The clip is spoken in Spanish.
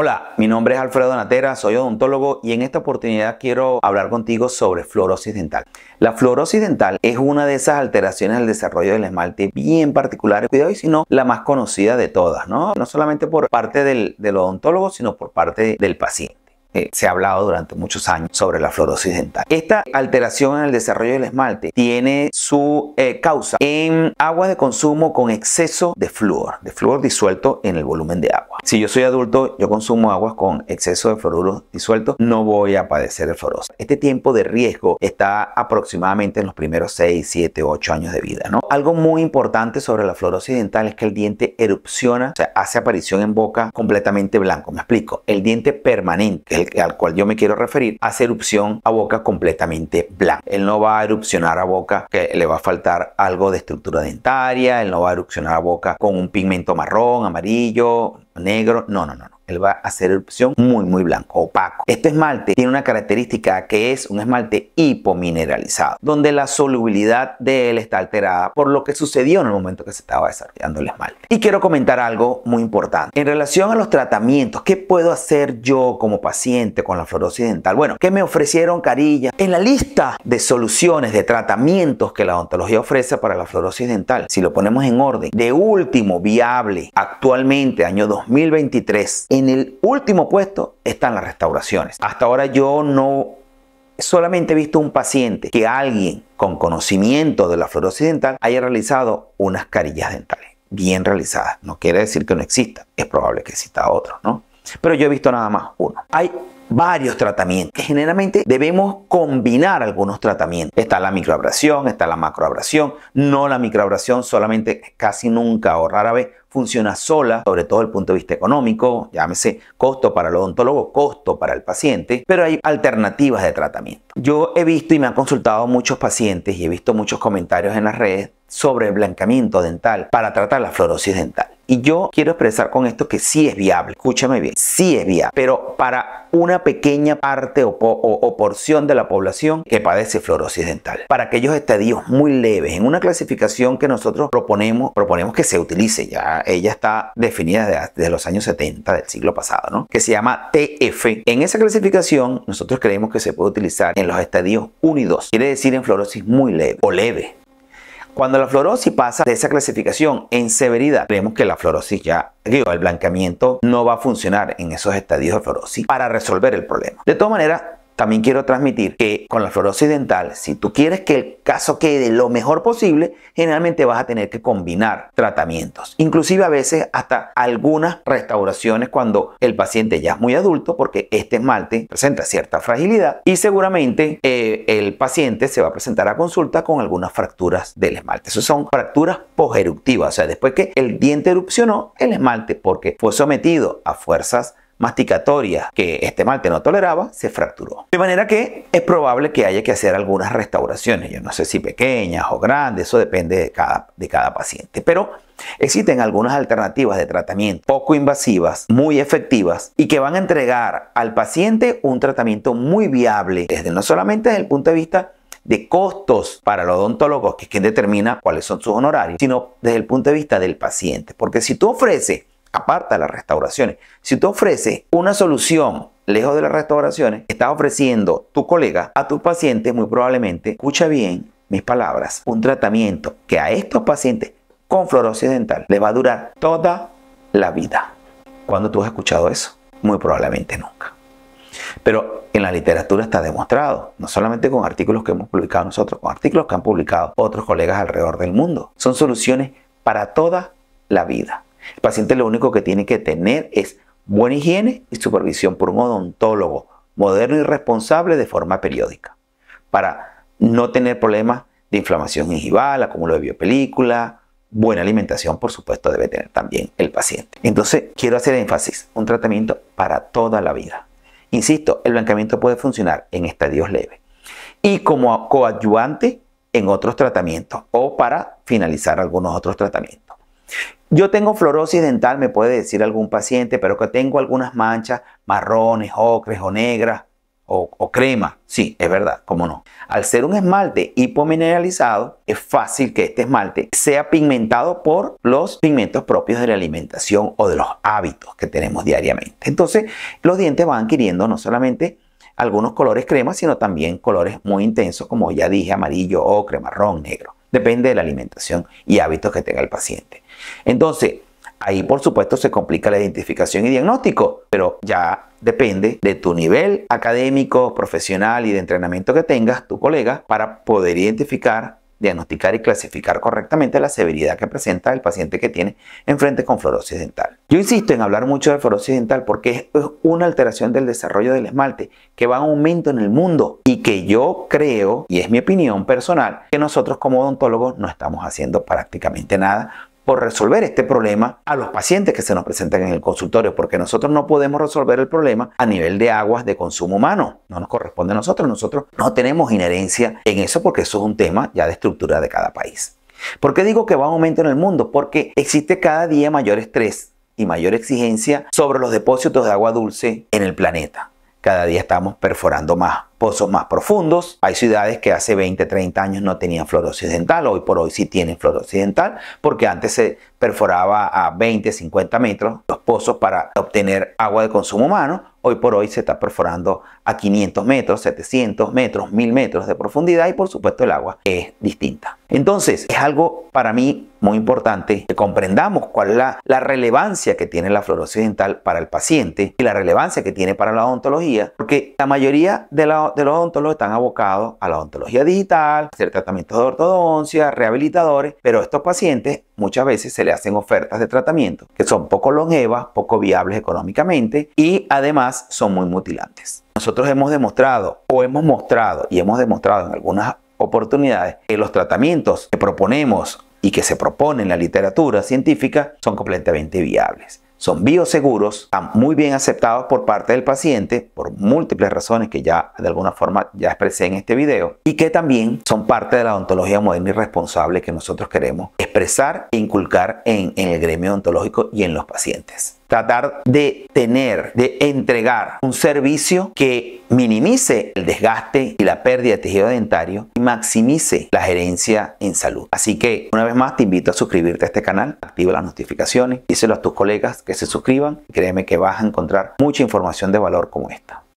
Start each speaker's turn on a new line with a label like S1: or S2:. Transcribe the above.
S1: Hola, mi nombre es Alfredo Natera, soy odontólogo y en esta oportunidad quiero hablar contigo sobre fluorosis dental. La fluorosis dental es una de esas alteraciones al desarrollo del esmalte bien particular, cuidado y si no, la más conocida de todas, ¿no? No solamente por parte del, odontólogo, sino por parte del paciente. Eh, se ha hablado durante muchos años sobre la fluorosis dental. Esta alteración en el desarrollo del esmalte tiene su eh, causa en aguas de consumo con exceso de flúor, de flúor disuelto en el volumen de agua. Si yo soy adulto, yo consumo aguas con exceso de fluoruro disuelto, no voy a padecer el fluorosis. Este tiempo de riesgo está aproximadamente en los primeros 6, 7, 8 años de vida, ¿no? Algo muy importante sobre la fluorosis dental es que el diente erupciona, o sea, hace aparición en boca completamente blanco. Me explico, el diente permanente, al cual yo me quiero referir, hace erupción a boca completamente blanca. Él no va a erupcionar a boca que le va a faltar algo de estructura dentaria, él no va a erupcionar a boca con un pigmento marrón, amarillo, negro. No, no, no, él va a hacer erupción muy muy blanco, opaco. Este esmalte tiene una característica que es un esmalte hipomineralizado, donde la solubilidad de él está alterada por lo que sucedió en el momento que se estaba desarrollando el esmalte. Y quiero comentar algo muy importante. En relación a los tratamientos, ¿qué puedo hacer yo como paciente con la fluorosis dental? Bueno, ¿qué me ofrecieron Carilla? En la lista de soluciones, de tratamientos que la odontología ofrece para la fluorosis dental, si lo ponemos en orden, de último viable actualmente, año 2023, en el último puesto están las restauraciones. Hasta ahora yo no solamente he visto un paciente que alguien con conocimiento de la flora occidental haya realizado unas carillas dentales bien realizadas. No quiere decir que no exista, es probable que exista otro, ¿no? Pero yo he visto nada más uno. Hay varios tratamientos. Generalmente debemos combinar algunos tratamientos. Está la microabrasión, está la macroabrasión, no la microabrasión solamente casi nunca o rara vez funciona sola, sobre todo desde el punto de vista económico, llámese costo para el odontólogo, costo para el paciente, pero hay alternativas de tratamiento. Yo he visto y me han consultado muchos pacientes y he visto muchos comentarios en las redes sobre el blanqueamiento dental para tratar la fluorosis dental. Y yo quiero expresar con esto que sí es viable. Escúchame bien, sí es viable. Pero para una pequeña parte o, porción de la población que padece fluorosis dental. Para aquellos estadios muy leves, en una clasificación que nosotros proponemos, proponemos que se utilice, ya ella está definida desde, los años 70 del siglo pasado, ¿no? Que se llama TF. En esa clasificación nosotros creemos que se puede utilizar en los estadios 1 y 2. Quiere decir en fluorosis muy leve o leve, cuando la fluorosis pasa de esa clasificación en severidad, vemos que la fluorosis ya, digo, el blanqueamiento no va a funcionar en esos estadios de fluorosis para resolver el problema. De todas maneras, también quiero transmitir que con la fluorosis dental, si tú quieres que el caso quede lo mejor posible, generalmente vas a tener que combinar tratamientos. Inclusive a veces hasta algunas restauraciones cuando el paciente ya es muy adulto porque este esmalte presenta cierta fragilidad y seguramente eh, el paciente se va a presentar a consulta con algunas fracturas del esmalte. Eso son fracturas poseruptivas, o sea, después que el diente erupcionó, el esmalte porque fue sometido a fuerzas masticatoria que este malte no toleraba se fracturó. De manera que es probable que haya que hacer algunas restauraciones, yo no sé si pequeñas o grandes, eso depende de cada, de cada paciente, pero existen algunas alternativas de tratamiento poco invasivas, muy efectivas y que van a entregar al paciente un tratamiento muy viable, desde no solamente desde el punto de vista de costos para los odontólogos, que es quien determina cuáles son sus honorarios, sino desde el punto de vista del paciente. Porque si tú ofreces aparta las restauraciones. Si tú ofreces una solución lejos de las restauraciones, estás ofreciendo tu colega a tu paciente, muy probablemente, escucha bien mis palabras, un tratamiento que a estos pacientes con fluorosis dental les va a durar toda la vida. ¿Cuándo tú has escuchado eso? Muy probablemente nunca. Pero en la literatura está demostrado, no solamente con artículos que hemos publicado nosotros, con artículos que han publicado otros colegas alrededor del mundo. Son soluciones para toda la vida. El paciente lo único que tiene que tener es buena higiene y supervisión por un odontólogo moderno y responsable de forma periódica para no tener problemas de inflamación gingival, acúmulo de biopelícula, buena alimentación, por supuesto, debe tener también el paciente. Entonces, quiero hacer énfasis, un tratamiento para toda la vida. Insisto, el blanqueamiento puede funcionar en estadios leves y como coadyuvante en otros tratamientos o para finalizar algunos otros tratamientos. Yo tengo fluorosis dental, me puede decir algún paciente, pero que tengo algunas manchas marrones, ocres o negras o, crema. Sí, es verdad, cómo no. Al ser un esmalte hipomineralizado, es fácil que este esmalte sea pigmentado por los pigmentos propios de la alimentación o de los hábitos que tenemos diariamente. Entonces, los dientes van adquiriendo no solamente algunos colores crema, sino también colores muy intensos, como ya dije, amarillo, ocre, marrón, negro. Depende de la alimentación y hábitos que tenga el paciente. Entonces, ahí por supuesto se complica la identificación y diagnóstico, pero ya depende de tu nivel académico, profesional y de entrenamiento que tengas, tu colega, para poder identificar diagnosticar y clasificar correctamente la severidad que presenta el paciente que tiene enfrente con fluorosis dental. Yo insisto en hablar mucho de fluorosis dental porque es una alteración del desarrollo del esmalte que va en aumento en el mundo y que yo creo, y es mi opinión personal, que nosotros como odontólogos no estamos haciendo prácticamente nada por resolver este problema a los pacientes que se nos presentan en el consultorio, porque nosotros no podemos resolver el problema a nivel de aguas de consumo humano. No nos corresponde a nosotros, nosotros no tenemos inherencia en eso porque eso es un tema ya de estructura de cada país. ¿Por qué digo que va a aumento en el mundo? Porque existe cada día mayor estrés y mayor exigencia sobre los depósitos de agua dulce en el planeta. Cada día estamos perforando más, pozos más profundos. Hay ciudades que hace 20, 30 años no tenían flor occidental hoy por hoy sí tienen flor occidental porque antes se perforaba a 20, 50 metros los pozos para obtener agua de consumo humano. Hoy por hoy se está perforando a 500 metros, 700 metros, 1000 metros de profundidad y por supuesto el agua es distinta. Entonces es algo para mí muy importante que comprendamos cuál es la, relevancia que tiene la flor occidental para el paciente y la relevancia que tiene para la odontología, porque la mayoría de la de los odontólogos están abocados a la odontología digital, hacer tratamientos de ortodoncia, rehabilitadores, pero a estos pacientes muchas veces se le hacen ofertas de tratamiento que son poco longevas, poco viables económicamente y además son muy mutilantes. Nosotros hemos demostrado o hemos mostrado y hemos demostrado en algunas oportunidades que los tratamientos que proponemos y que se proponen en la literatura científica son completamente viables son bioseguros, están muy bien aceptados por parte del paciente por múltiples razones que ya de alguna forma ya expresé en este video y que también son parte de la odontología moderna y responsable que nosotros queremos expresar e inculcar en, el gremio odontológico y en los pacientes tratar de tener, de entregar un servicio que minimice el desgaste y la pérdida de tejido dentario y maximice la gerencia en salud. Así que una vez más te invito a suscribirte a este canal, activa las notificaciones, díselo a tus colegas que se suscriban, y créeme que vas a encontrar mucha información de valor como esta.